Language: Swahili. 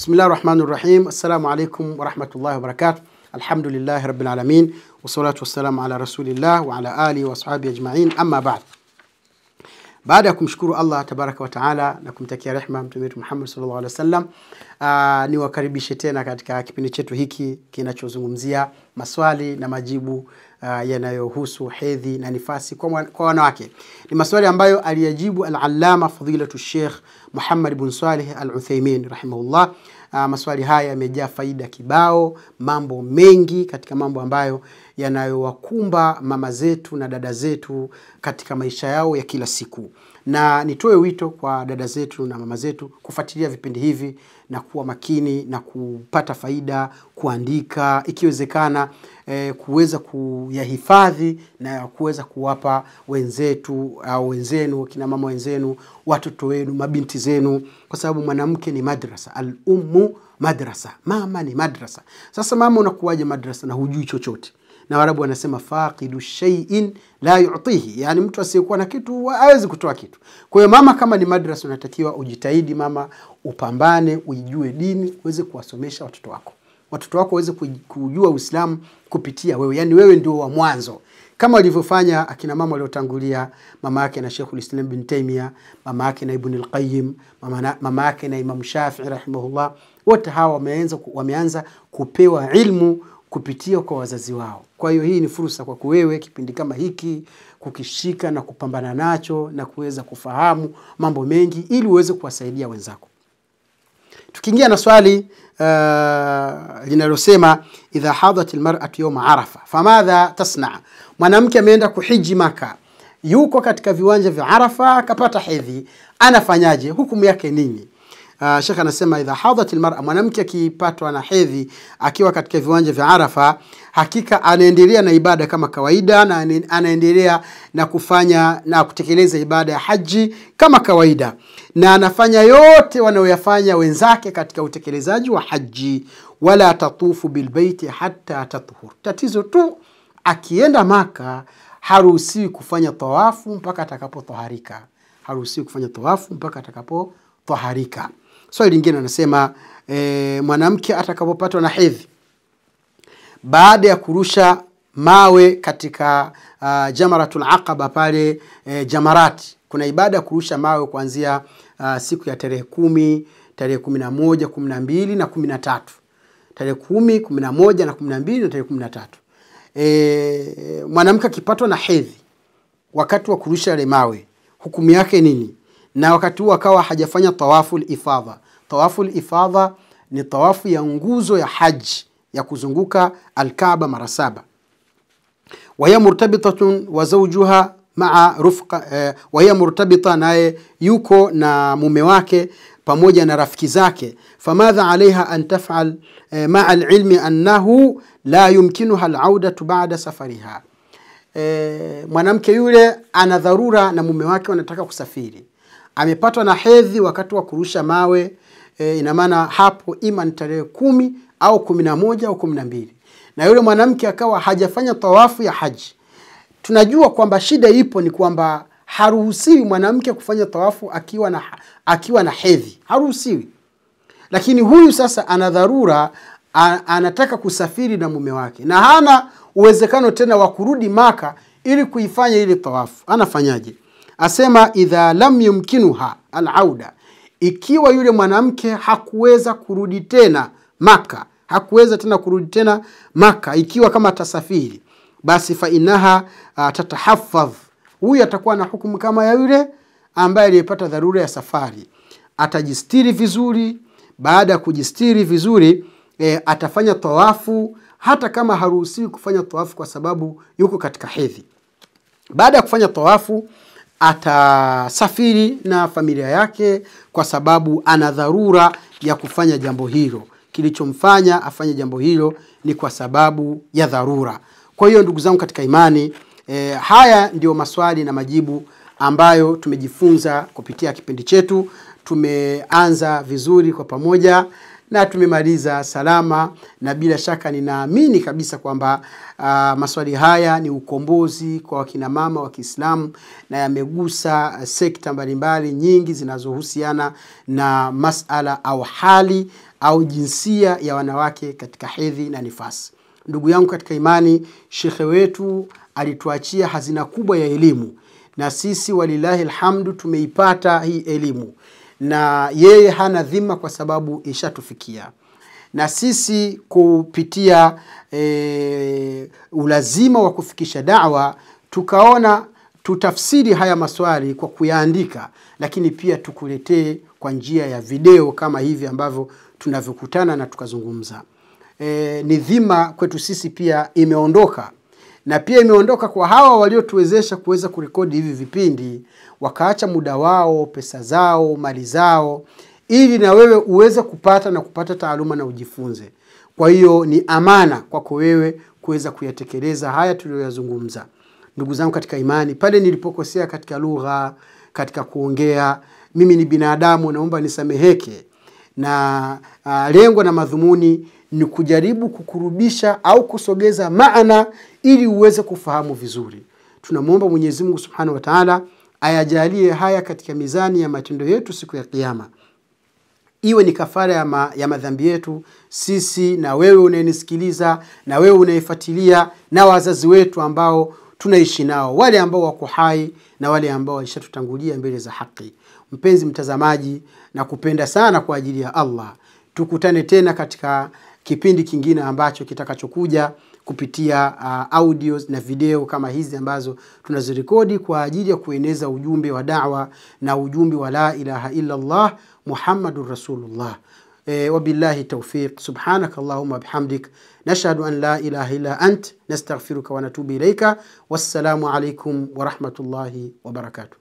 بسم الله الرحمن الرحيم السلام عليكم ورحمة الله وبركاته الحمد لله رب العالمين والصلاة والسلام على رسول الله وعلى آله وأصحابه أجمعين أما بعد Baada ya kumshukuru Allah tabaraka wa taala na kumtakia rehma mtume wetu Muhammad sallallahu alaihi wasallam, niwakaribishe tena katika kipindi chetu hiki kinachozungumzia maswali na majibu yanayohusu hedhi na nifasi kwa, kwa wanawake. Ni maswali ambayo aliyajibu al-Allama fadilatu Sheikh Muhammad bin Saleh al-Uthaymeen rahimahullah Uh, maswali haya yamejaa faida kibao, mambo mengi katika mambo ambayo yanayowakumba mama zetu na dada zetu katika maisha yao ya kila siku na nitoe wito kwa dada zetu na mama zetu kufuatilia vipindi hivi na kuwa makini na kupata faida, kuandika ikiwezekana, e, kuweza kuyahifadhi na kuweza kuwapa wenzetu au wenzenu, kina mama wenzenu, watoto wenu, mabinti zenu, kwa sababu mwanamke ni madrasa, al ummu madrasa, mama ni madrasa. Sasa mama unakuwaje madrasa na hujui chochote? na Waarabu wanasema faqidu shay'in la yu'tihi, yani mtu asiyekuwa na kitu hawezi kutoa kitu. Kwa hiyo mama, kama ni madrasa, unatakiwa ujitahidi mama, upambane, uijue dini, uweze kuwasomesha watoto wako, watoto wako waweze kujua Uislamu kupitia wewe, yani wewe ndio wa mwanzo kama walivyofanya akina mama waliotangulia, mama yake na Sheikh Islam bin Taimia, mama yake na Ibn al-Qayyim, mama yake na Imam Shafi'i rahimahullah, wote hawa wameanza, wameanza kupewa ilmu kupitia kwa wazazi wao. Kwa hiyo hii ni fursa kwako wewe kipindi kama hiki kukishika na kupambana nacho na kuweza kufahamu mambo mengi ili uweze kuwasaidia wenzako. Tukiingia na swali uh, linalosema idha hadhat almar'atu yawm arafa famadha tasna, mwanamke ameenda kuhiji Maka, yuko katika viwanja vya Arafa, akapata hedhi, anafanyaje? Hukumu yake nini? Uh, ah, shekhe anasema idha hadhat almar'a, mwanamke akipatwa na hedhi akiwa katika viwanja vya Arafa, hakika anaendelea na ibada kama kawaida na anaendelea na kufanya na kutekeleza ibada ya haji kama kawaida, na anafanya yote wanayoyafanya wenzake katika utekelezaji wa haji. Wala tatufu bilbeiti hata tatuhur. Tatizo tu akienda Maka haruhusiwi kufanya tawafu mpaka atakapotoharika, haruhusiwi kufanya tawafu mpaka toharika. Swali lingine anasema e, mwanamke atakapopatwa na hedhi baada ya kurusha mawe katika uh, jamaratul aqaba pale e, eh, jamarati kuna ibada ya kurusha mawe kuanzia uh, siku ya tarehe kumi tarehe kumi na moja kumi na mbili na kumi na tatu tarehe kumi kumi na moja na kumi na mbili na tarehe kumi na tatu e, mwanamke akipatwa na hedhi wakati wa kurusha yale mawe hukumu yake nini na wakati huo akawa hajafanya tawafu lifadha. Tawafu lifadha ni tawafu ya nguzo ya haji ya kuzunguka alkaba mara saba. wahiya murtabitatun wa zaujuha maa rufqa eh, wahiya murtabita, naye yuko na mume wake pamoja na rafiki zake. Famadha alaiha an tafal eh, maa lilmi annahu la yumkinuha laudatu bada safariha. Eh, mwanamke yule ana dharura na mume wake wanataka kusafiri amepatwa na hedhi wakati wa kurusha mawe e, ina maana hapo ima ni tarehe kumi au kumi na moja au kumi na mbili na yule mwanamke akawa hajafanya tawafu ya haji. Tunajua kwamba shida ipo ni kwamba haruhusiwi mwanamke kufanya tawafu akiwa na, akiwa na hedhi, haruhusiwi. Lakini huyu sasa ana dharura, anataka kusafiri na mume wake na hana uwezekano tena wa kurudi Maka ili kuifanya ile tawafu, anafanyaje? asema idha lam yumkinuha alauda, ikiwa yule mwanamke hakuweza kurudi tena Maka, hakuweza tena kurudi tena Maka, ikiwa kama atasafiri, basi fa inaha uh, ah, tatahafadh, huyu atakuwa na hukumu kama ya yule ambaye aliyepata dharura ya safari, atajistiri vizuri. Baada ya kujistiri vizuri e, atafanya tawafu hata kama haruhusiwi kufanya tawafu kwa sababu yuko katika hedhi. Baada ya kufanya tawafu atasafiri na familia yake kwa sababu ana dharura ya kufanya jambo hilo. Kilichomfanya afanye jambo hilo ni kwa sababu ya dharura. Kwa hiyo ndugu zangu katika imani, e, haya ndiyo maswali na majibu ambayo tumejifunza kupitia kipindi chetu. Tumeanza vizuri kwa pamoja na tumemaliza salama, na bila shaka ninaamini kabisa kwamba uh, maswali haya ni ukombozi kwa wakinamama wa Kiislamu na yamegusa uh, sekta mbalimbali nyingi zinazohusiana na masala au hali au jinsia ya wanawake katika hedhi na nifasi. Ndugu yangu katika imani, shekhe wetu alituachia hazina kubwa ya elimu na sisi walilahi alhamdu tumeipata hii elimu na yeye hana dhima kwa sababu ishatufikia na sisi kupitia e, ulazima wa kufikisha dawa tukaona tutafsiri haya maswali kwa kuyaandika, lakini pia tukuletee kwa njia ya video kama hivi ambavyo tunavyokutana na tukazungumza. E, ni dhima kwetu sisi pia imeondoka na pia imeondoka kwa hawa waliotuwezesha kuweza kurekodi hivi vipindi, wakaacha muda wao, pesa zao, mali zao, ili na wewe uweze kupata na kupata taaluma na ujifunze. Kwa hiyo ni amana kwako wewe kuweza kuyatekeleza haya tuliyoyazungumza. Ndugu zangu katika imani, pale nilipokosea katika lugha, katika kuongea, mimi ni binadamu, naomba nisameheke na uh, lengo na madhumuni ni kujaribu kukurubisha au kusogeza maana ili uweze kufahamu vizuri. Tunamwomba Mwenyezi Mungu Subhanahu wa Ta'ala ayajalie haya katika mizani ya matendo yetu siku ya Kiyama, iwe ni kafara ya, ma, ya madhambi yetu sisi na wewe unayenisikiliza na wewe unayefuatilia na wazazi wetu ambao tunaishi nao, wale ambao wako hai na wale ambao walishatutangulia mbele za haki. Mpenzi mtazamaji, na kupenda sana kwa ajili ya Allah, tukutane tena katika kipindi kingine ambacho kitakachokuja kupitia uh, audio na video kama hizi ambazo tunazirekodi kwa ajili ya kueneza ujumbe wa dawa na ujumbe wa la ilaha illa Allah Muhammadur Rasulullah. E, wabillahi taufiq, Subhanaka Allahumma bihamdik nashhadu an la ilaha illa ant nastaghfiruka wa natubu ilaika. Wassalamu alaikum warahmatullahi wabarakatuh